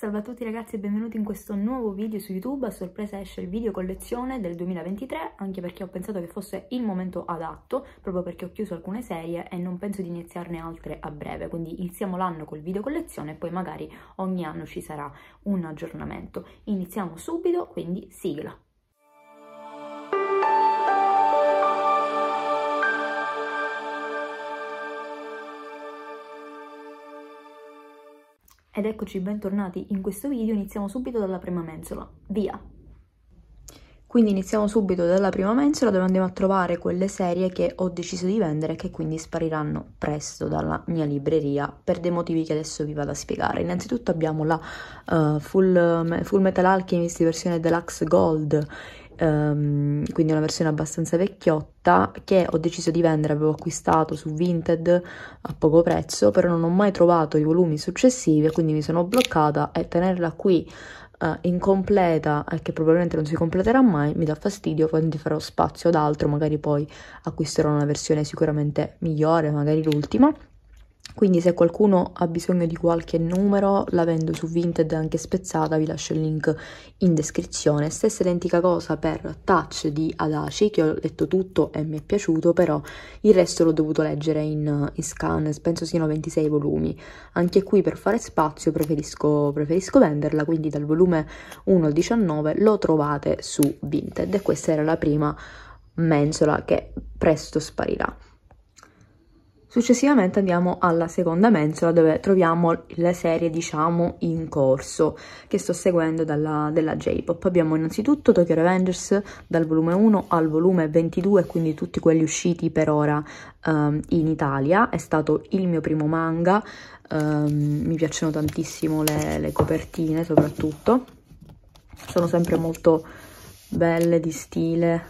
Salve a tutti ragazzi e benvenuti in questo nuovo video su YouTube, a sorpresa esce il video collezione del 2023, anche perché ho pensato che fosse il momento adatto, proprio perché ho chiuso alcune serie e non penso di iniziarne altre a breve, quindi iniziamo l'anno col video collezione e poi magari ogni anno ci sarà un aggiornamento. Iniziamo subito, quindi sigla! Ed eccoci bentornati, in questo video iniziamo subito dalla prima mensola, via! Quindi iniziamo subito dalla prima mensola dove andiamo a trovare quelle serie che ho deciso di vendere e che quindi spariranno presto dalla mia libreria per dei motivi che adesso vi vado a spiegare. Innanzitutto abbiamo la uh, Full, Full Metal Alchemist versione Deluxe Gold um, quindi una versione abbastanza vecchiotta che ho deciso di vendere, avevo acquistato su Vinted a poco prezzo, però non ho mai trovato i volumi successivi e quindi mi sono bloccata e tenerla qui uh, incompleta e eh, che probabilmente non si completerà mai mi dà fastidio, quindi farò spazio ad altro, magari poi acquisterò una versione sicuramente migliore, magari l'ultima quindi se qualcuno ha bisogno di qualche numero, la vendo su Vinted anche spezzata, vi lascio il link in descrizione. Stessa identica cosa per Touch di Adaci, che ho letto tutto e mi è piaciuto, però il resto l'ho dovuto leggere in, in scan, penso siano 26 volumi. Anche qui per fare spazio preferisco, preferisco venderla, quindi dal volume 1 al 19 lo trovate su Vinted. E questa era la prima mensola che presto sparirà. Successivamente andiamo alla seconda mensola dove troviamo le serie diciamo in corso che sto seguendo dalla, della J-Pop. Abbiamo innanzitutto Tokyo Revengers dal volume 1 al volume 22 quindi tutti quelli usciti per ora um, in Italia. È stato il mio primo manga, um, mi piacciono tantissimo le, le copertine soprattutto. Sono sempre molto belle di stile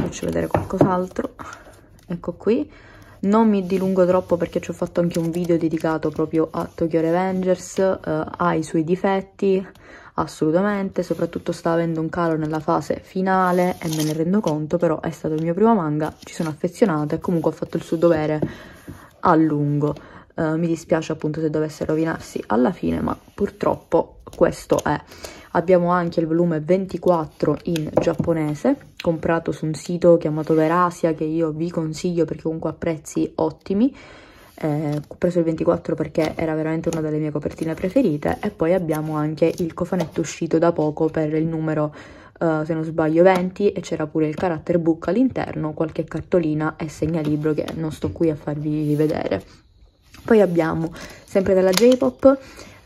faccio vedere qualcos'altro ecco qui non mi dilungo troppo perché ci ho fatto anche un video dedicato proprio a Tokyo Revengers, eh, ha i suoi difetti assolutamente, soprattutto sta avendo un calo nella fase finale e me ne rendo conto, però è stato il mio primo manga, ci sono affezionata e comunque ho fatto il suo dovere a lungo. Eh, mi dispiace appunto se dovesse rovinarsi alla fine, ma purtroppo questo è abbiamo anche il volume 24 in giapponese comprato su un sito chiamato Verasia che io vi consiglio perché comunque ha prezzi ottimi eh, ho preso il 24 perché era veramente una delle mie copertine preferite e poi abbiamo anche il cofanetto uscito da poco per il numero eh, se non sbaglio 20 e c'era pure il character book all'interno qualche cartolina e segnalibro che non sto qui a farvi vedere poi abbiamo sempre della J-Pop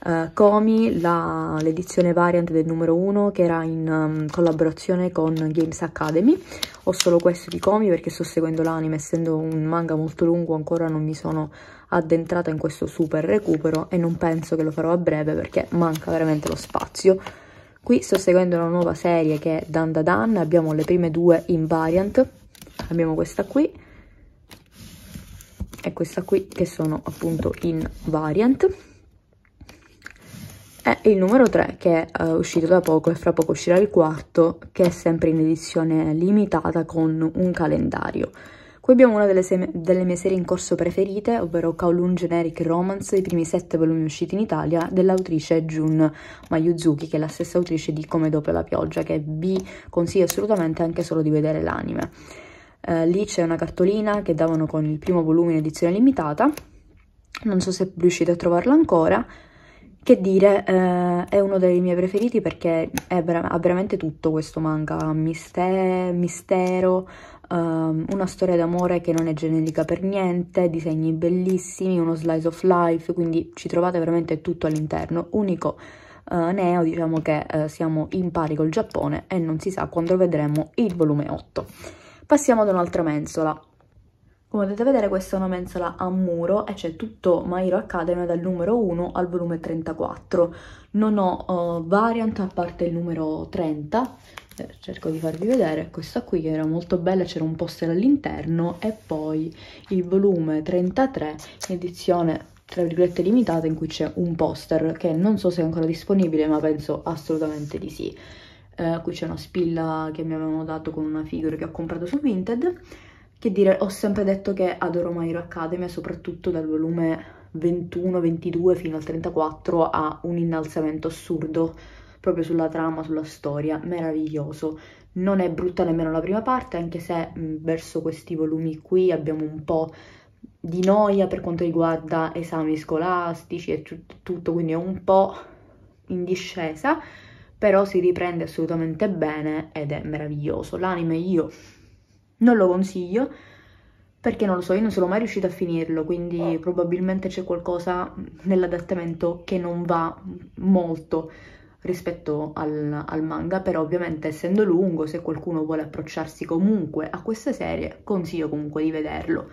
uh, eh, Comi, l'edizione variant del numero 1 che era in um, collaborazione con Games Academy. Ho solo questo di Comi perché sto seguendo l'anime, essendo un manga molto lungo ancora non mi sono addentrata in questo super recupero e non penso che lo farò a breve perché manca veramente lo spazio. Qui sto seguendo una nuova serie che è Dan Da Dan, abbiamo le prime due in variant, abbiamo questa qui e questa qui che sono appunto in variant. E il numero 3 che è eh, uscito da poco e fra poco uscirà il quarto che è sempre in edizione limitata con un calendario. Qui abbiamo una delle, delle mie serie in corso preferite, ovvero Kowloon Generic Romance, i primi sette volumi usciti in Italia, dell'autrice Jun Mayuzuki, che è la stessa autrice di Come dopo la pioggia, che vi consiglio assolutamente anche solo di vedere l'anime. Uh, lì c'è una cartolina che davano con il primo volume in edizione limitata, non so se riuscite a trovarla ancora, che dire, eh, è uno dei miei preferiti perché vera ha veramente tutto questo manga, Mister mistero, Um, una storia d'amore che non è generica per niente, disegni bellissimi, uno slice of life, quindi ci trovate veramente tutto all'interno. Unico uh, neo, diciamo che uh, siamo in pari col Giappone e non si sa quando vedremo il volume 8. Passiamo ad un'altra mensola. Come potete vedere questa è una mensola a muro e c'è tutto My Hero Academy dal numero 1 al volume 34. Non ho uh, variant a parte il numero 30, eh, cerco di farvi vedere, questa qui che era molto bella, c'era un poster all'interno e poi il volume 33, edizione tra virgolette limitata in cui c'è un poster che non so se è ancora disponibile ma penso assolutamente di sì. Eh, qui c'è una spilla che mi avevano dato con una figura che ho comprato su Vinted che dire, ho sempre detto che adoro My Hero Academia, soprattutto dal volume 21, 22 fino al 34 ha un innalzamento assurdo proprio sulla trama, sulla storia, meraviglioso. Non è brutta nemmeno la prima parte, anche se verso questi volumi qui abbiamo un po' di noia per quanto riguarda esami scolastici e tutto, quindi è un po' in discesa, però si riprende assolutamente bene ed è meraviglioso. L'anime io non lo consiglio perché non lo so, io non sono mai riuscita a finirlo, quindi ah. probabilmente c'è qualcosa nell'adattamento che non va molto rispetto al, al, manga, però ovviamente essendo lungo, se qualcuno vuole approcciarsi comunque a questa serie, consiglio comunque di vederlo.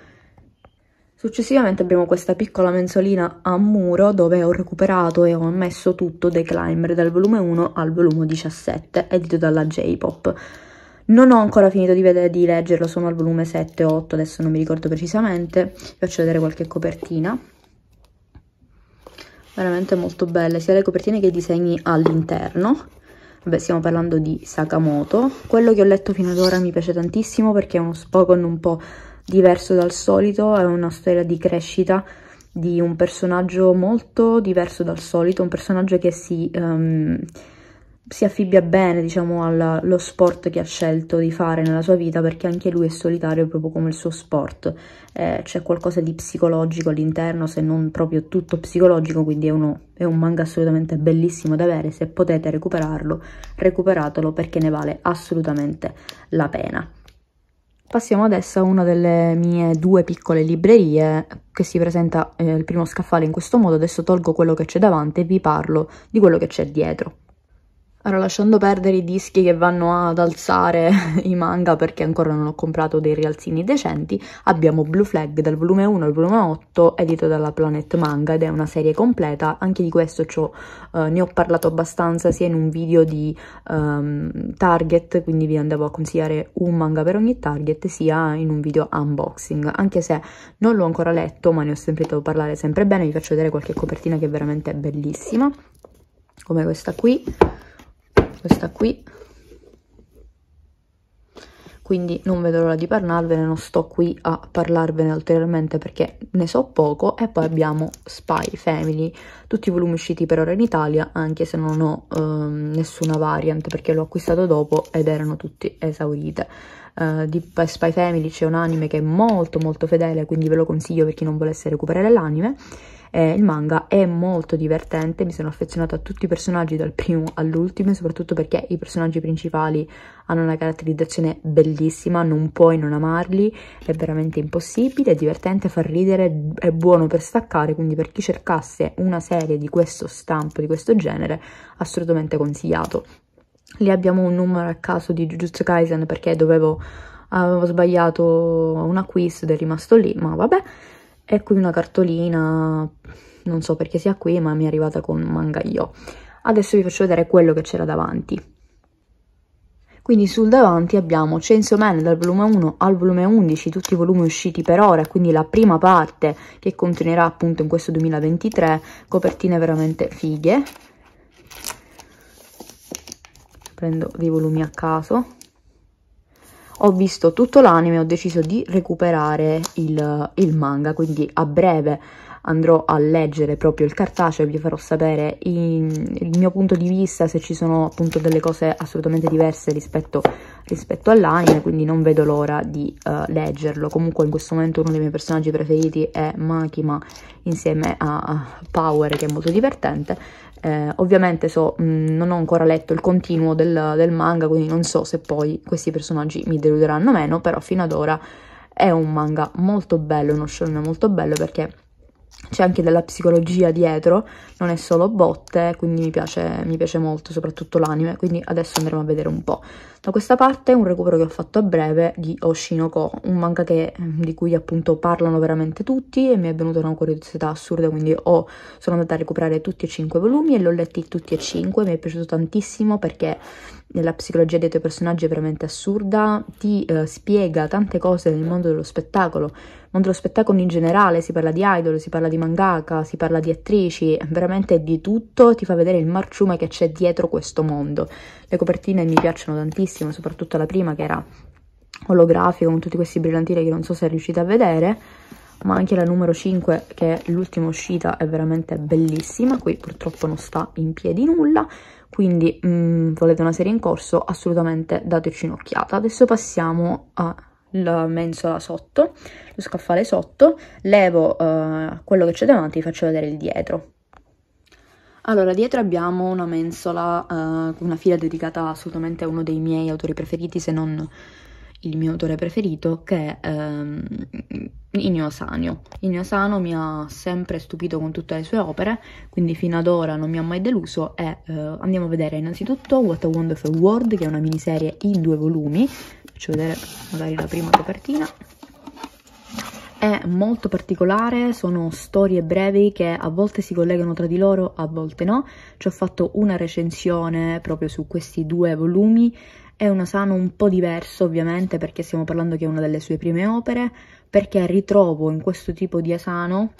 Successivamente abbiamo questa piccola mensolina a muro dove ho recuperato e ho messo tutto The Climber dal volume 1 al volume 17, edito dalla J-Pop. Non ho ancora finito di, vedere, di leggerlo, sono al volume 7 o 8, adesso non mi ricordo precisamente. Vi faccio vedere qualche copertina. Veramente molto belle, sia le copertine che i disegni all'interno. Vabbè, stiamo parlando di Sakamoto. Quello che ho letto fino ad ora mi piace tantissimo perché è uno spogon un po' diverso dal solito, è una storia di crescita di un personaggio molto diverso dal solito, un personaggio che si... Um, si affibbia bene, diciamo, allo sport che ha scelto di fare nella sua vita, perché anche lui è solitario proprio come il suo sport. Eh, c'è qualcosa di psicologico all'interno, se non proprio tutto psicologico, quindi è, uno, è un manga assolutamente bellissimo da avere. Se potete recuperarlo, recuperatelo perché ne vale assolutamente la pena. Passiamo adesso a una delle mie due piccole librerie che si presenta eh, il primo scaffale in questo modo, adesso tolgo quello che c'è davanti e vi parlo di quello che c'è dietro. Allora, lasciando perdere i dischi che vanno ad alzare i manga perché ancora non ho comprato dei rialzini decenti, abbiamo Blue Flag dal volume 1 al volume 8, edito dalla Planet Manga ed è una serie completa, anche di questo eh, ne ho parlato abbastanza sia in un video di um, target, quindi vi andavo a consigliare un manga per ogni target, sia in un video unboxing, anche se non l'ho ancora letto ma ne ho sentito parlare sempre bene, vi faccio vedere qualche copertina che è veramente bellissima, come questa qui questa qui quindi non vedo l'ora di parlarvene, non sto qui a parlarvene ulteriormente perché ne so poco e poi abbiamo Spy Family, tutti i volumi usciti per ora in Italia anche se non ho ehm, nessuna variant perché l'ho acquistato dopo ed erano tutti esaurite. Uh, di Spy Family c'è un anime che è molto molto fedele quindi ve lo consiglio per chi non volesse recuperare l'anime eh, il manga è molto divertente, mi sono affezionata a tutti i personaggi dal primo all'ultimo, soprattutto perché i personaggi principali hanno una caratterizzazione bellissima, non puoi non amarli, è veramente impossibile, è divertente, fa ridere, è buono per staccare, quindi per chi cercasse una serie di questo stampo, di questo genere, assolutamente consigliato. Lì abbiamo un numero a caso di Jujutsu Kaisen perché dovevo avevo sbagliato un acquisto ed è rimasto lì, ma vabbè. E qui una cartolina, non so perché sia qui, ma mi è arrivata con Mangaio. Adesso vi faccio vedere quello che c'era davanti. Quindi sul davanti abbiamo Censo Man dal volume 1 al volume 11, tutti i volumi usciti per ora, quindi la prima parte che contenerà appunto in questo 2023 copertine veramente fighe. Prendo dei volumi a caso ho visto tutto l'anime e ho deciso di recuperare il, il, manga, quindi a breve andrò a leggere proprio il cartaceo e vi farò sapere in, il mio punto di vista se ci sono appunto delle cose assolutamente diverse rispetto, rispetto all'anime, quindi non vedo l'ora di uh, leggerlo. Comunque in questo momento uno dei miei personaggi preferiti è Makima insieme a Power che è molto divertente eh, ovviamente so, mh, mm, non ho ancora letto il continuo del, del, manga, quindi non so se poi questi personaggi mi deluderanno o meno, però fino ad ora è un manga molto bello, uno shonen molto bello perché c'è anche della psicologia dietro, non è solo botte, quindi mi piace, mi piace molto, soprattutto l'anime, quindi adesso andremo a vedere un po'. Da questa parte un recupero che ho fatto a breve di Oshinoko, un manga che, mm, di cui appunto parlano veramente tutti e mi è venuta una curiosità assurda, quindi ho, sono andata a recuperare tutti e cinque i volumi e li ho letti tutti e cinque, mi è piaciuto tantissimo perché la psicologia dietro ai personaggi è veramente assurda, ti eh, spiega tante cose nel mondo dello spettacolo, ma dello spettacolo in generale, si parla di idol, si parla di mangaka, si parla di attrici, veramente di tutto, ti fa vedere il marciume che c'è dietro questo mondo. Le copertine mi piacciono tantissimo, soprattutto la prima che era olografica con tutti questi brillantini che non so se riuscite a vedere, ma anche la numero 5 che è l'ultima uscita è veramente bellissima, qui purtroppo non sta in piedi nulla, quindi mh, mm, volete una serie in corso assolutamente dateci un'occhiata. Adesso passiamo a la mensola sotto, lo scaffale sotto, levo eh, quello che c'è davanti e faccio vedere il dietro. Allora, dietro abbiamo una mensola con eh, una fila dedicata assolutamente a uno dei miei autori preferiti, se non il mio autore preferito, che è ehm, Ennio Asano. Ennio Asano mi ha sempre stupito con tutte le sue opere, quindi fino ad ora non mi ha mai deluso e eh, andiamo a vedere innanzitutto What a Wonderful World, che è una miniserie in due volumi, faccio vedere magari la prima copertina è molto particolare, sono storie brevi che a volte si collegano tra di loro, a volte no. Ci ho fatto una recensione proprio su questi due volumi, è un asano un po' diverso ovviamente perché stiamo parlando che è una delle sue prime opere, perché ritrovo in questo tipo di asano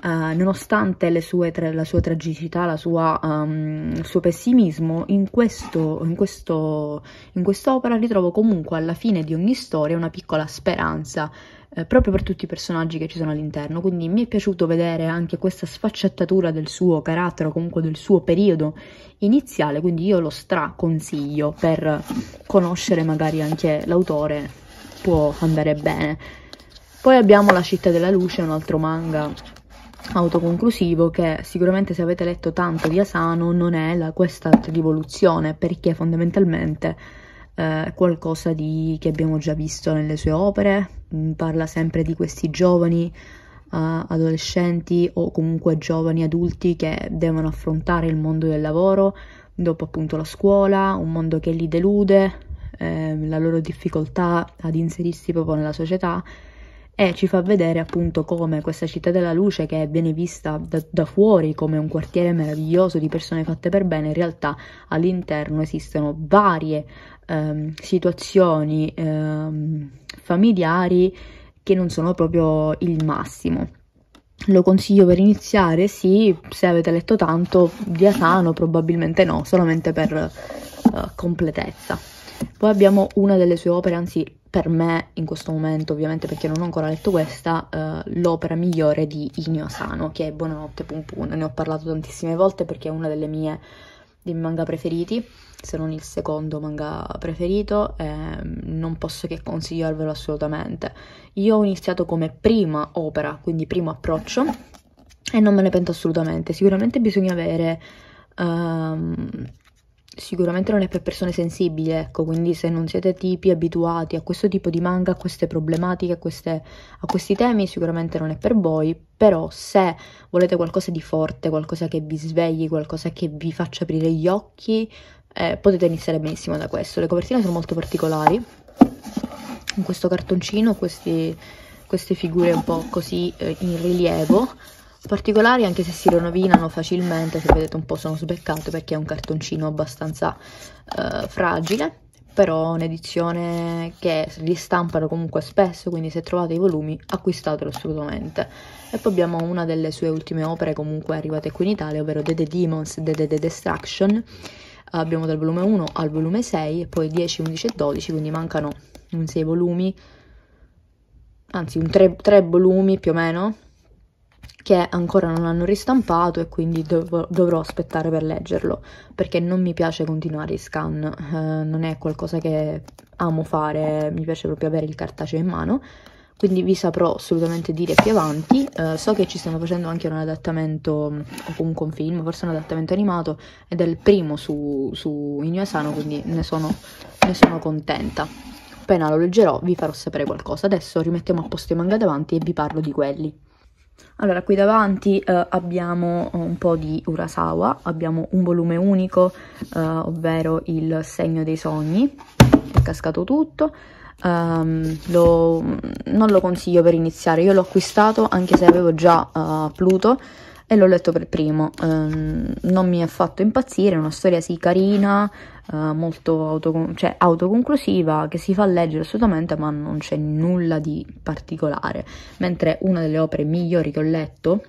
Uh, nonostante tra- la sua tragicità, sua, um, il suo pessimismo, in, questo, in, questo, in, quest'opera ritrovo comunque alla fine di ogni storia una piccola speranza. Eh, proprio per tutti i personaggi che ci sono all'interno, quindi mi è piaciuto vedere anche questa sfaccettatura del suo carattere, o comunque del suo periodo iniziale, quindi io lo straconsiglio per conoscere magari anche l'autore, può andare bene. Poi abbiamo La città della luce, un altro manga autoconclusivo che sicuramente se avete letto tanto di Asano non è la questa rivoluzione perché fondamentalmente eh, qualcosa di, che abbiamo già visto nelle sue opere, mm, parla sempre di questi giovani Uh, adolescenti o comunque giovani adulti che devono affrontare il mondo del lavoro dopo appunto la scuola, un mondo che li delude, eh, la loro difficoltà ad inserirsi proprio nella società e ci fa vedere appunto come questa città della luce che viene vista da, da, fuori come un quartiere meraviglioso di persone fatte per bene, in realtà all'interno esistono varie ehm, situazioni ehm, familiari che non sono proprio il massimo. Lo consiglio per iniziare? Sì, se avete letto tanto, via sano, probabilmente no, solamente per eh, completezza. Poi abbiamo una delle sue opere, anzi per me in questo momento ovviamente perché non ho ancora letto questa, eh, l'opera migliore di Inio Asano che è Buonanotte Pum Pum, ne ho parlato tantissime volte perché è una delle mie dei manga preferiti, se non il secondo manga preferito, eh, non posso che consigliarvelo assolutamente. Io ho iniziato come prima opera, quindi primo approccio, e non me ne pento assolutamente. Sicuramente bisogna avere um, sicuramente non è per persone sensibili, ecco, quindi se non siete tipi abituati a questo tipo di manga, a queste problematiche, a, queste, a, questi temi, sicuramente non è per voi, però se volete qualcosa di forte, qualcosa che vi svegli, qualcosa che vi faccia aprire gli occhi, eh, potete iniziare benissimo da questo. Le copertine sono molto particolari, in questo cartoncino questi, queste figure un po' così eh, in rilievo, particolari anche se si rovinano facilmente, se vedete un po' sono sbeccato perché è un cartoncino abbastanza eh, fragile, però un'edizione che li stampano comunque spesso, quindi se trovate i volumi acquistatelo assolutamente. E poi abbiamo una delle sue ultime opere comunque arrivate qui in Italia, ovvero The, The Demons, The, The, The Destruction, abbiamo dal volume 1 al volume 6 e poi 10, 11 e 12, quindi mancano un 6 volumi, anzi un 3 volumi più o meno, che ancora non hanno ristampato e quindi dov dovrò aspettare per leggerlo perché non mi piace continuare i scan, eh, non è qualcosa che amo fare, mi piace proprio avere il cartaceo in mano quindi vi saprò assolutamente dire più avanti. Eh, so che ci stanno facendo anche un adattamento, o comunque un film, forse un adattamento animato, ed è il primo su, su Inio Asano, quindi ne sono, ne sono contenta. Appena lo leggerò vi farò sapere qualcosa. Adesso rimettiamo a posto i manga davanti e vi parlo di quelli. Allora, qui davanti eh, abbiamo eh, un po' di Urasawa, abbiamo un volume unico, eh, ovvero il segno dei sogni, è cascato tutto, um, lo, non lo consiglio per iniziare, io l'ho acquistato anche se avevo già uh, Pluto e l'ho letto per primo, um, non mi ha fatto impazzire, è una storia sì carina, eh, molto autocon- cioè, autoconclusiva che si fa leggere assolutamente ma non c'è nulla di particolare, mentre una delle opere migliori che ho letto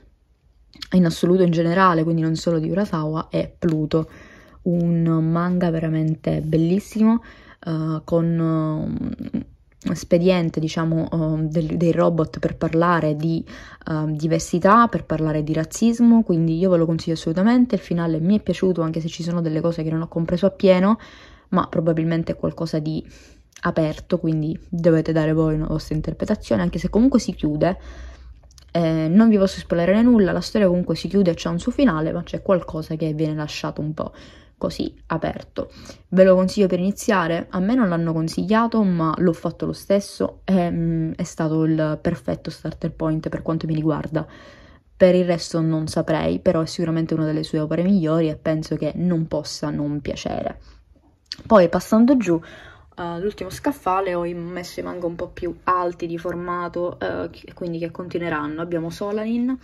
in assoluto in generale, quindi non solo di Urasawa, è Pluto, un manga veramente bellissimo eh, con spediente diciamo um, del, dei robot per parlare di um, diversità, per parlare di razzismo, quindi io ve lo consiglio assolutamente, il finale mi è piaciuto anche se ci sono delle cose che non ho compreso appieno, ma probabilmente è qualcosa di aperto, quindi dovete dare voi una vostra interpretazione, anche se comunque si chiude. Eh, non vi posso spoilerare nulla, la storia comunque si chiude, c'è un suo finale, ma c'è qualcosa che viene lasciato un po' così aperto. Ve lo consiglio per iniziare? A me non l'hanno consigliato, ma l'ho fatto lo stesso e mm, è stato il perfetto starter point per quanto mi riguarda. Per il resto non saprei, però è sicuramente una delle sue opere migliori e penso che non possa non piacere. Poi passando giù Uh, l'ultimo scaffale ho messo i manga un po' più alti di formato, uh, quindi che continueranno. Abbiamo Solanin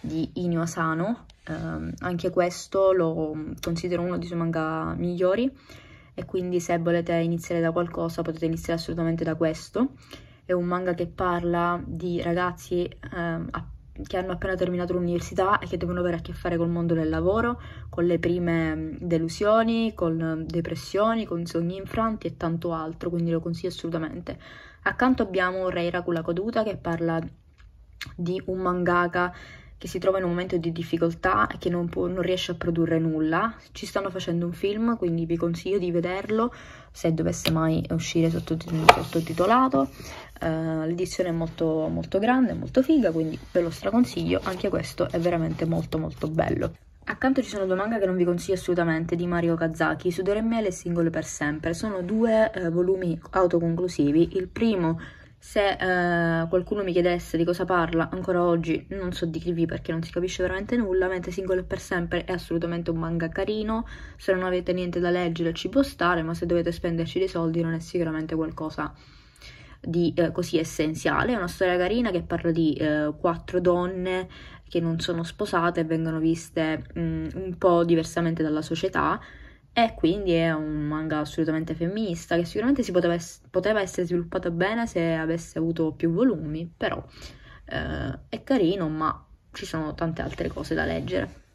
di Inyo Asano, um, anche questo lo considero uno dei suoi manga migliori e quindi se volete iniziare da qualcosa potete iniziare assolutamente da questo. È un manga che parla di ragazzi um, che hanno appena terminato l'università e che devono avere a che fare col mondo del lavoro, con le prime mm, delusioni, con mm, depressioni, con sogni infranti e tanto altro, quindi lo consiglio assolutamente. Accanto abbiamo Reira Kulakoduta che parla di un mangaka che si trova in un momento di difficoltà e che non, può, non riesce a produrre nulla. Ci stanno facendo un film, quindi vi consiglio di vederlo se dovesse mai uscire sottotitolato. Uh, l'edizione è molto, molto grande, molto figa, quindi ve lo straconsiglio. Anche questo è veramente molto molto bello. Accanto ci sono due manga che non vi consiglio assolutamente, di Mario Kazaki, Sudore e Mele e Single per Sempre. Sono due eh, volumi autoconclusivi. Il primo se eh, qualcuno mi chiedesse di cosa parla ancora oggi, non so di dirvi perché non si capisce veramente nulla, mentre Singolo per sempre è assolutamente un manga carino, se non avete niente da leggere ci può stare, ma se dovete spenderci dei soldi non è sicuramente qualcosa di eh, così essenziale. È una storia carina che parla di eh, quattro donne che non sono sposate e vengono viste mh, mm, un po' diversamente dalla società, e quindi è un manga assolutamente femminista che sicuramente si poteva, es- poteva essere sviluppato bene se avesse avuto più volumi, però eh, è carino, ma ci sono tante altre cose da leggere.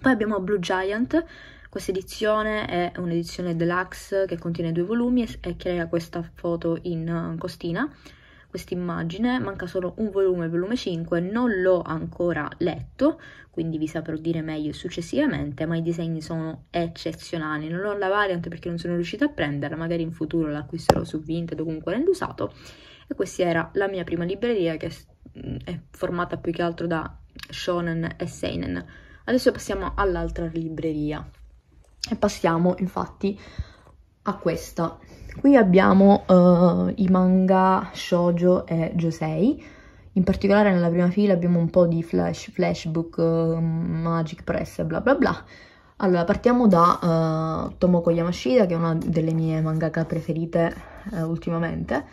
Poi abbiamo Blue Giant, questa edizione è un'edizione deluxe che contiene due volumi e, e crea questa foto in eh, costina questa immagine, manca solo un volume, volume 5, non l'ho ancora letto, quindi vi saprò dire meglio successivamente, ma i disegni sono eccezionali, non ho la variant perché non sono riuscita a prenderla, magari in futuro l'acquisterò su Vinted o comunque rendo usato, e questa era la mia prima libreria che è formata più che altro da shonen e seinen. Adesso passiamo all'altra libreria e passiamo infatti a questa Qui abbiamo uh, i manga Shoujo e Josei, in particolare nella prima fila abbiamo un po' di flash, flashbook, uh, magic press bla bla bla. Allora, partiamo da uh, Tomoko Yamashita, che è una delle mie mangaka preferite eh, ultimamente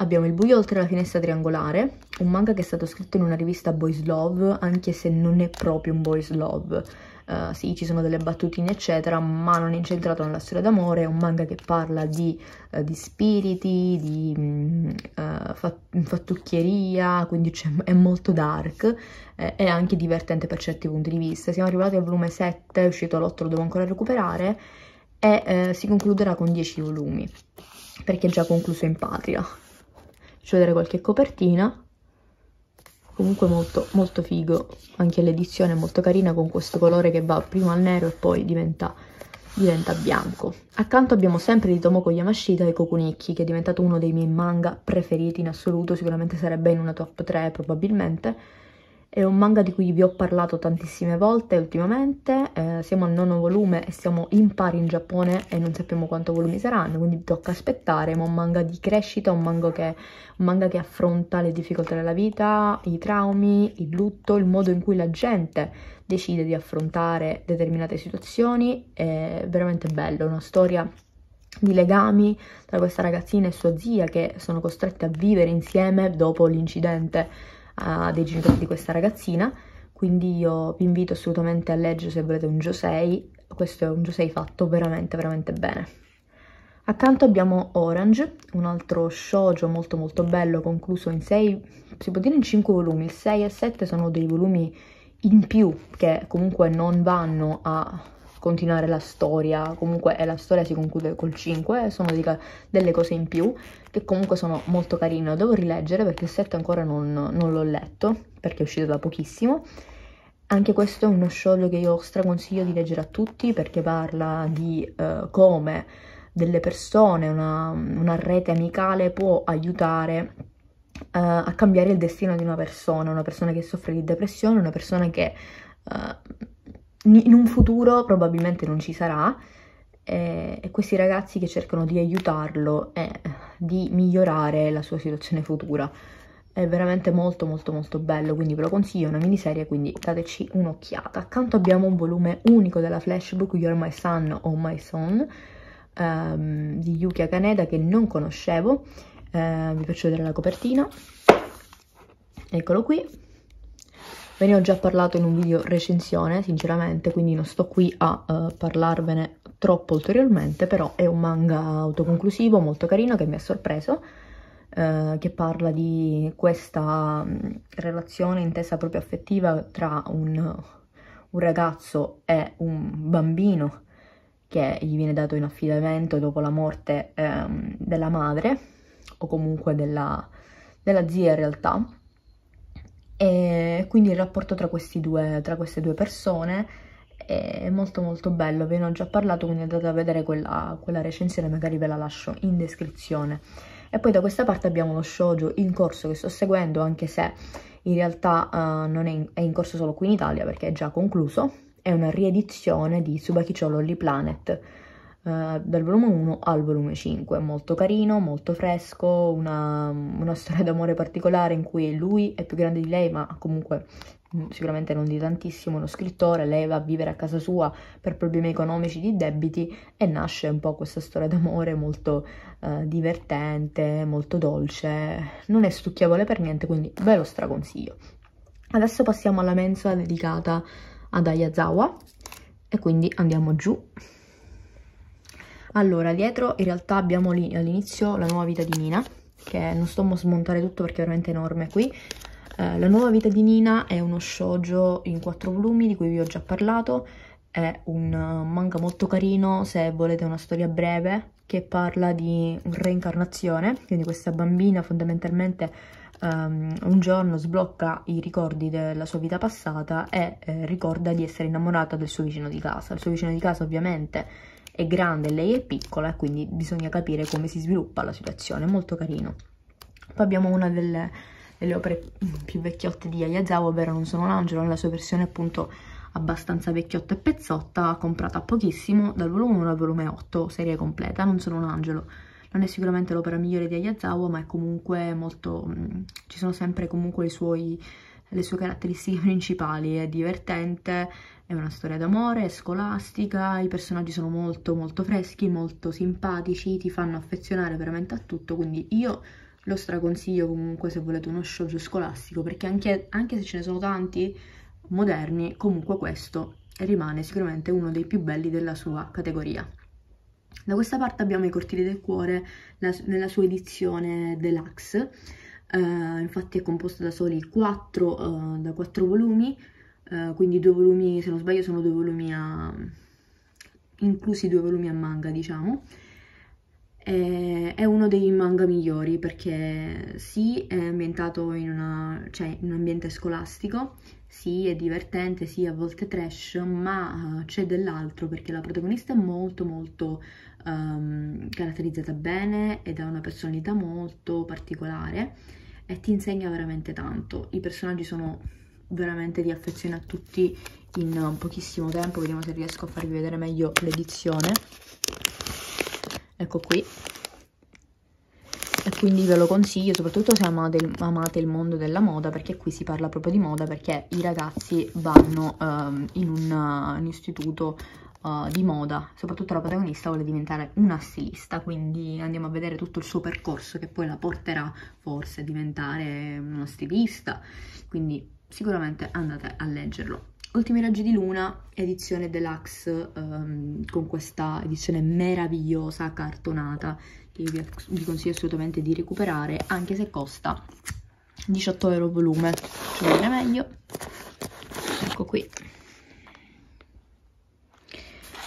Abbiamo Il buio oltre la finestra triangolare, un manga che è stato scritto in una rivista boys love, anche se non è proprio un boys love. Uh, sì, ci sono delle battutine eccetera, ma non è incentrato nella storia d'amore, è un manga che parla di, uh, di spiriti, di uh, mm, eh, fat fattucchieria, quindi è molto dark, eh, è anche divertente per certi punti di vista. Siamo arrivati al volume 7, è uscito l'8, lo devo ancora recuperare, e eh, si concluderà con 10 volumi, perché è già concluso in patria faccio vedere qualche copertina comunque molto, molto figo anche l'edizione è molto carina con questo colore che va prima al nero e poi diventa, diventa bianco accanto abbiamo sempre di Tomoko Yamashita e Kokunikki che è diventato uno dei miei manga preferiti in assoluto sicuramente sarebbe in una top 3 probabilmente è un manga di cui vi ho parlato tantissime volte ultimamente, eh, siamo al nono volume e siamo in pari in Giappone e non sappiamo quanto volumi saranno, quindi tocca aspettare, ma è un manga di crescita, un manga, che, un manga che affronta le difficoltà della vita, i traumi, il lutto, il modo in cui la gente decide di affrontare determinate situazioni, è veramente bello, una storia di legami tra questa ragazzina e sua zia che sono costrette a vivere insieme dopo l'incidente uh, dei genitori di questa ragazzina, quindi io vi invito assolutamente a leggere se volete un Josei, questo è un Josei fatto veramente veramente bene. Accanto abbiamo Orange, un altro shoujo molto molto bello concluso in 6, si può dire in 5 volumi, il 6 e il 7 sono dei volumi in più che comunque non vanno a continuare la storia, comunque eh, la storia si conclude col 5, eh, sono delle cose in più che comunque sono molto carine, devo rileggere perché il 7 ancora non, non l'ho letto perché è uscito da pochissimo. Anche questo è uno sciollo che io straconsiglio di leggere a tutti perché parla di uh, come delle persone, una, una, rete amicale può aiutare uh, a cambiare il destino di una persona, una persona che soffre di depressione, una persona che uh, in un futuro probabilmente non ci sarà eh, e questi ragazzi che cercano di aiutarlo e eh, di migliorare la sua situazione futura. È veramente molto molto molto bello, quindi ve lo consiglio, è una miniserie, quindi dateci un'occhiata. Accanto abbiamo un volume unico della Flashbook, You're My Son o My Son, ehm, di Yuki Akaneda, che non conoscevo. Eh, vi faccio vedere la copertina. Eccolo qui Ve ne ho già parlato in un video recensione, sinceramente, quindi non sto qui a uh, parlarvene troppo ulteriormente, però è un manga autoconclusivo molto carino che mi ha sorpreso, uh, che parla di questa mm, relazione intesa proprio affettiva tra un, un ragazzo e un bambino che gli viene dato in affidamento dopo la morte ehm, della madre o comunque della, della, zia in realtà e quindi il rapporto tra, due, tra queste due persone è molto molto bello, ve ne ho già parlato quindi andate a vedere quella, quella recensione, magari ve la lascio in descrizione. E poi da questa parte abbiamo lo shoujo in corso che sto seguendo, anche se in realtà uh, non è in, è in, corso solo qui in Italia perché è già concluso, è una riedizione di Tsubaki Cholo Planet, eh, dal volume 1 al volume 5, molto carino, molto fresco, una, una storia d'amore particolare in cui lui è più grande di lei, ma comunque mm, sicuramente non di tantissimo, uno scrittore, lei va a vivere a casa sua per problemi economici di debiti e nasce un po' questa storia d'amore molto eh, divertente, molto dolce, non è stucchievole per niente, quindi ve lo straconsiglio. Adesso passiamo alla mensola dedicata ad Ayazawa e quindi andiamo giù allora, dietro in realtà abbiamo all'inizio la nuova vita di Nina, che non sto a smontare tutto perché è veramente enorme qui. Eh, la nuova vita di Nina è uno shoujo in quattro volumi di cui vi ho già parlato, è un manga molto carino se volete una storia breve che parla di reincarnazione, quindi questa bambina fondamentalmente um, un giorno sblocca i ricordi della sua vita passata e eh, ricorda di essere innamorata del suo vicino di casa. Il suo vicino di casa ovviamente è grande, lei è piccola, quindi bisogna capire come si sviluppa la situazione, molto carino. Poi abbiamo una delle, delle opere più vecchiotte di Ayazawa, ovvero Non sono un angelo, nella sua versione appunto abbastanza vecchiotta e pezzotta, comprata pochissimo dal volume 1 al volume 8, serie completa, Non sono un angelo. Non è sicuramente l'opera migliore di Ayazawa, ma è comunque molto... ci sono sempre comunque suoi, le sue caratteristiche principali, è divertente, è una storia d'amore, è scolastica, i personaggi sono molto molto freschi, molto simpatici, ti fanno affezionare veramente a tutto, quindi io lo straconsiglio comunque se volete uno shoujo scolastico, perché anche, anche se ce ne sono tanti moderni, comunque questo rimane sicuramente uno dei più belli della sua categoria. Da questa parte abbiamo I Cortili del Cuore la, nella sua edizione deluxe, uh, infatti è composta da soli 4, uh, eh, da 4 volumi, eh, quindi due volumi, se non sbaglio sono due volumi a... inclusi due volumi a manga, diciamo. E, eh, è uno dei manga migliori perché sì, è ambientato in, una, cioè, in un ambiente scolastico, sì, è divertente, sì, a volte trash, ma eh, c'è dell'altro perché la protagonista è molto molto um, caratterizzata bene ed ha una personalità molto particolare e ti insegna veramente tanto. I personaggi sono veramente di affezione a tutti in eh, pochissimo tempo. Vediamo se riesco a farvi vedere meglio l'edizione. Ecco qui. E quindi ve lo consiglio, soprattutto se amate il, amate il, mondo della moda, perché qui si parla proprio di moda, perché i ragazzi vanno um, in un, uh, eh, un istituto Uh, di moda, soprattutto la protagonista vuole diventare una stilista, quindi andiamo a vedere tutto il suo percorso che poi la porterà forse a diventare una stilista, quindi sicuramente andate a leggerlo. Ultimi raggi di luna, edizione deluxe um, con questa edizione meravigliosa cartonata che vi, consiglio assolutamente di recuperare anche se costa 18 euro volume, ci viene meglio. Ecco qui.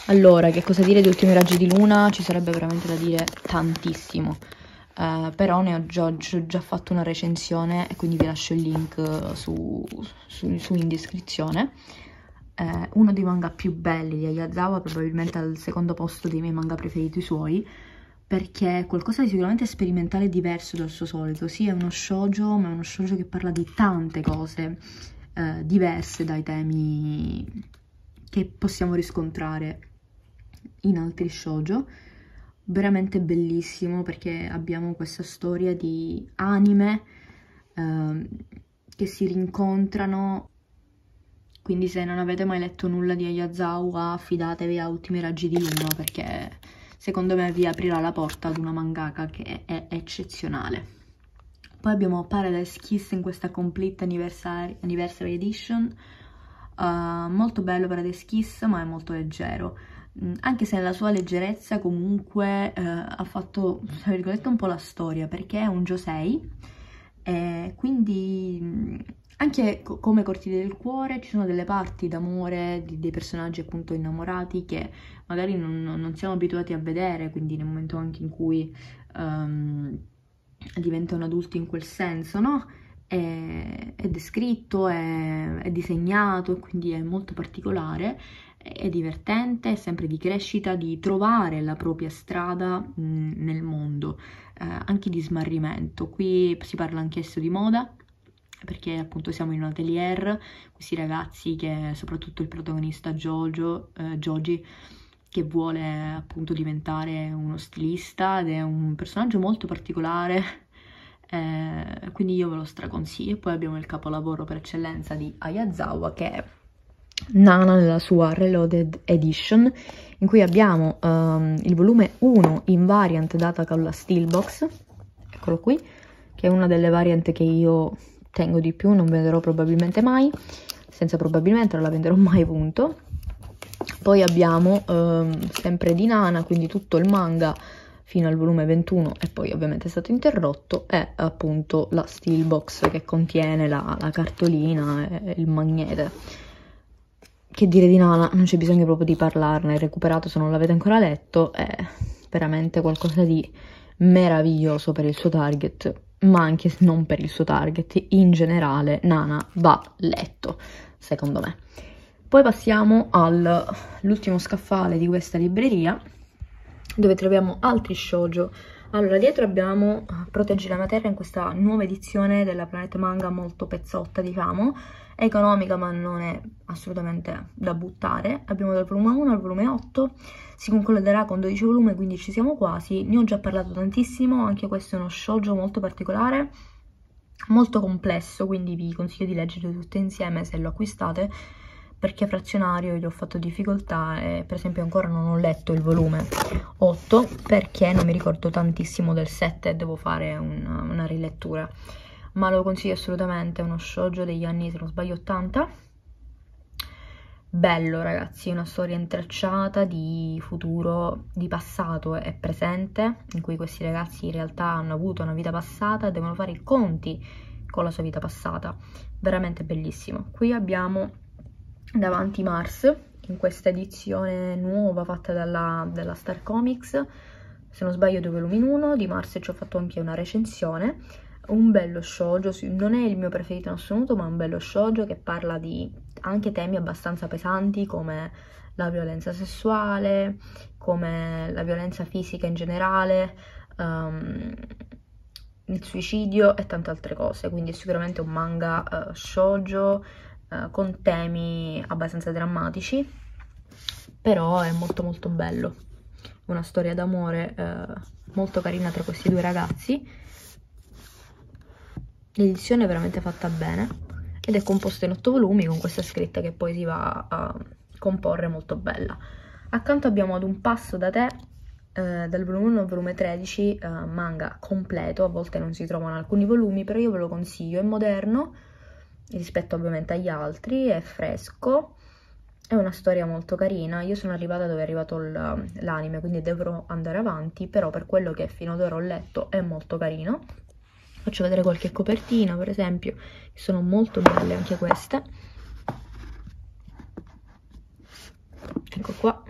Allora, che cosa dire di Ultimi Raggi di Luna? Ci sarebbe veramente da dire tantissimo. Eh, però ne ho già, già, fatto una recensione e quindi vi lascio il link eh, su, su, su in descrizione. Eh, uno dei manga più belli di Ayazawa, probabilmente al secondo posto dei miei manga preferiti suoi, perché è qualcosa di sicuramente sperimentale e diverso dal suo solito. Sì, è uno shoujo, ma è uno shoujo che parla di tante cose eh, diverse dai temi che possiamo riscontrare in altri shoujo veramente bellissimo perché abbiamo questa storia di anime eh, che si rincontrano quindi se non avete mai letto nulla di Ayazawa fidatevi a Ultimi Raggi di Luna perché secondo me vi aprirà la porta ad una mangaka che è eccezionale. Poi abbiamo Paradise Kiss in questa Complete Anniversary, Anniversary Edition, uh, molto bello Paradise Kiss ma è molto leggero. Mm, anche se nella sua leggerezza comunque eh, ha fatto, tra virgolette, un po' la storia, perché è un Josei, eh, quindi mm, anche co come Cortile del Cuore ci sono delle parti d'amore dei personaggi appunto innamorati che magari non, non, siamo abituati a vedere, quindi nel momento anche in cui um, diventano adulti in quel senso, no? È, è descritto, è, è disegnato, quindi è molto particolare è divertente, è sempre di crescita, di trovare la propria strada mh, mm, nel mondo, eh, anche di smarrimento. Qui si parla anch'esso di moda, perché appunto siamo in un atelier, questi ragazzi che soprattutto il protagonista Jojo, eh, Joji, che vuole appunto diventare uno stilista ed è un personaggio molto particolare, eh, quindi io ve lo straconsiglio. Poi abbiamo il capolavoro per eccellenza di Ayazawa che è Nana nella sua Reloaded Edition, in cui abbiamo um, il volume 1 in variant data con la Steelbox, eccolo qui, che è una delle variant che io tengo di più, non venderò probabilmente mai, senza probabilmente non la venderò mai punto. Poi abbiamo um, sempre di Nana, quindi tutto il manga fino al volume 21 e poi ovviamente è stato interrotto, è appunto la Steelbox che contiene la, la cartolina e il magnete che dire di Nana, non c'è bisogno proprio di parlarne, recuperato se non l'avete ancora letto, è veramente qualcosa di meraviglioso per il suo target, ma anche se non per il suo target, in generale Nana va letto, secondo me. Poi passiamo all'ultimo scaffale di questa libreria, dove troviamo altri shoujo. Allora, dietro abbiamo eh, Proteggi la Materia in questa nuova edizione della Planet Manga molto pezzotta, diciamo, economica ma non è assolutamente da buttare, abbiamo dal volume 1 al volume 8, si concluderà con 12 volumi quindi ci siamo quasi, ne ho già parlato tantissimo, anche questo è uno shoujo molto particolare, molto complesso quindi vi consiglio di leggerlo tutto insieme se lo acquistate perché frazionario gli ho fatto difficoltà e per esempio ancora non ho letto il volume 8 perché non mi ricordo tantissimo del 7 e devo fare una, una rilettura ma lo consiglio assolutamente, è uno shoujo degli anni, se non sbaglio, 80. Bello ragazzi, una storia intrecciata di futuro, di passato e presente, in cui questi ragazzi in realtà hanno avuto una vita passata e devono fare i conti con la sua vita passata. Veramente bellissimo. Qui abbiamo davanti Mars, in questa edizione nuova fatta dalla, dalla Star Comics, se non sbaglio due volumi in uno, di Mars ci ho fatto anche una recensione un bello shoujo, non è il mio preferito in assoluto, ma è un bello shoujo che parla di anche temi abbastanza pesanti come la violenza sessuale, come la violenza fisica in generale, um, il suicidio e tante altre cose. Quindi è sicuramente un manga uh, shoujo uh, con temi abbastanza drammatici, però è molto molto bello. Una storia d'amore uh, molto carina tra questi due ragazzi l'edizione è veramente fatta bene ed è composta in otto volumi con questa scritta che poi si va a comporre molto bella. Accanto abbiamo ad un passo da te eh, dal volume 1 al volume 13 eh, manga completo, a volte non si trovano alcuni volumi, però io ve lo consiglio, è moderno rispetto ovviamente agli altri, è fresco, è una storia molto carina, io sono arrivata dove è arrivato l'anime, quindi dovrò andare avanti, però per quello che fino ad ora ho letto è molto carino faccio vedere qualche copertina per esempio sono molto belle anche queste ecco qua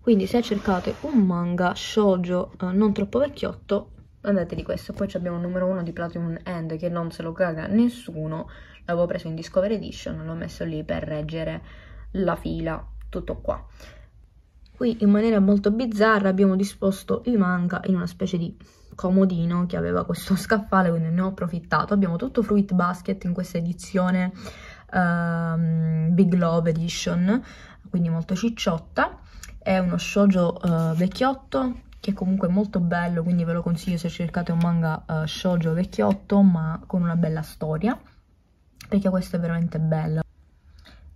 quindi se cercate un manga shoujo eh, non troppo vecchiotto andate di questo poi abbiamo il numero 1 di Platinum End che non se lo caga nessuno l'avevo preso in Discovery Edition l'ho messo lì per reggere la fila tutto qua qui in maniera molto bizzarra abbiamo disposto i manga in una specie di comodino che aveva questo scaffale, quindi ne ho approfittato. Abbiamo tutto Fruit Basket in questa edizione um, Big Love Edition, quindi molto cicciotta. È uno shoujo uh, vecchiotto che comunque è molto bello, quindi ve lo consiglio se cercate un manga uh, shoujo vecchiotto ma con una bella storia, perché questo è veramente bello.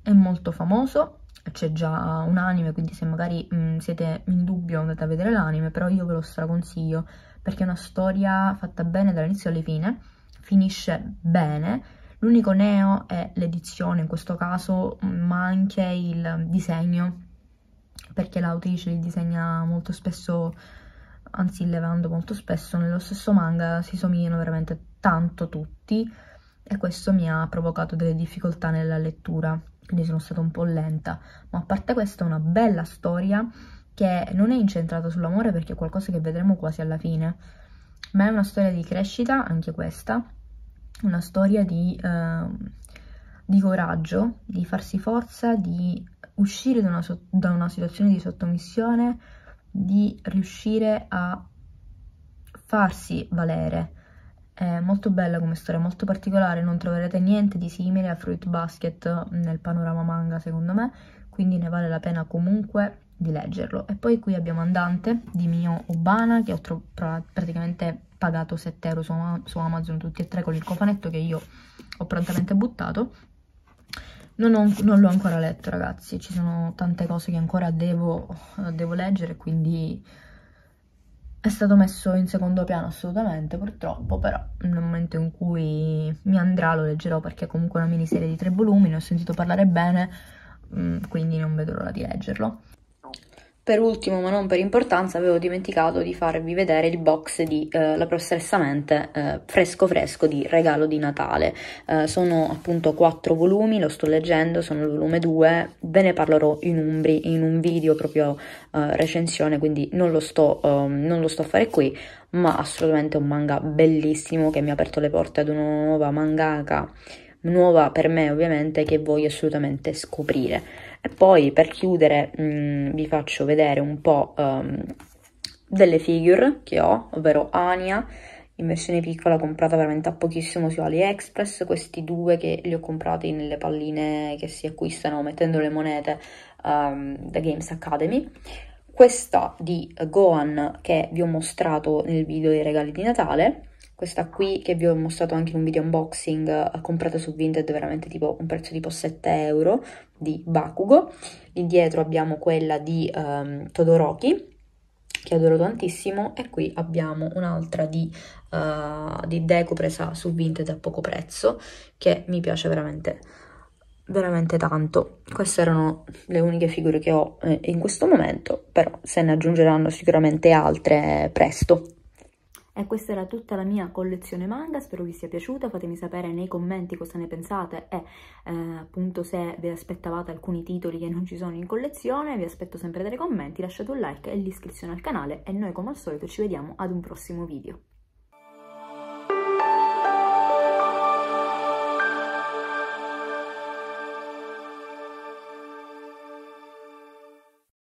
È molto famoso, c'è già un anime, quindi se magari mh, mm, siete in dubbio andate a vedere l'anime, però io ve lo straconsiglio perché è una storia fatta bene dall'inizio alla fine, finisce bene. L'unico neo è l'edizione in questo caso, ma anche il disegno, perché l'autrice li disegna molto spesso, anzi levando molto spesso, nello stesso manga si somigliano veramente tanto tutti e questo mi ha provocato delle difficoltà nella lettura, quindi sono stata un po' lenta, ma a parte questo è una bella storia che non è incentrata sull'amore perché è qualcosa che vedremo quasi alla fine, ma è una storia di crescita, anche questa, una storia di, eh, di coraggio, di farsi forza, di uscire da una, da una situazione di sottomissione, di riuscire a farsi valere. È molto bella come storia, molto particolare, non troverete niente di simile a Fruit Basket nel panorama manga secondo me, quindi ne vale la pena comunque di leggerlo. E poi qui abbiamo Andante di Mio Obana che ho praticamente pagato 7 euro su, su, Amazon tutti e tre con il cofanetto che io ho prontamente buttato. Non, non l'ho ancora letto ragazzi, ci sono tante cose che ancora devo, devo leggere quindi è stato messo in secondo piano assolutamente purtroppo però nel momento in cui mi andrà lo leggerò perché è comunque una miniserie di tre volumi ne ho sentito parlare bene mm, quindi non vedo l'ora di leggerlo per ultimo, ma non per importanza, avevo dimenticato di farvi vedere il box di eh, La Professoressa Mente eh, fresco fresco di Regalo di Natale. Eh, sono appunto quattro volumi, lo sto leggendo, sono il volume 2, ve ne parlerò in, umbri, in un video proprio eh, recensione, quindi non lo, sto, ehm, non lo sto a fare qui, ma assolutamente un manga bellissimo che mi ha aperto le porte ad una nuova mangaka, nuova per me ovviamente, che voglio assolutamente scoprire. E poi per chiudere mh, mm, vi faccio vedere un po' um, delle figure che ho, ovvero Ania, in versione piccola comprata veramente a pochissimo su AliExpress, questi due che li ho comprati nelle palline che si acquistano mettendo le monete um, da Games Academy. Questa di Gohan che vi ho mostrato nel video dei regali di Natale questa qui che vi ho mostrato anche in un video unboxing, eh, comprata su Vinted, veramente tipo un prezzo tipo 7 euro di Bakugo. Lì dietro abbiamo quella di um, Todoroki, che adoro tantissimo, e qui abbiamo un'altra di, uh, di Deco presa su Vinted a poco prezzo, che mi piace veramente veramente tanto. Queste erano le uniche figure che ho eh, in questo momento, però se ne aggiungeranno sicuramente altre presto. E questa era tutta la mia collezione manga, spero vi sia piaciuta, fatemi sapere nei commenti cosa ne pensate e eh, appunto se vi aspettavate alcuni titoli che non ci sono in collezione, vi aspetto sempre dai commenti, lasciate un like e l'iscrizione al canale e noi come al solito ci vediamo ad un prossimo video.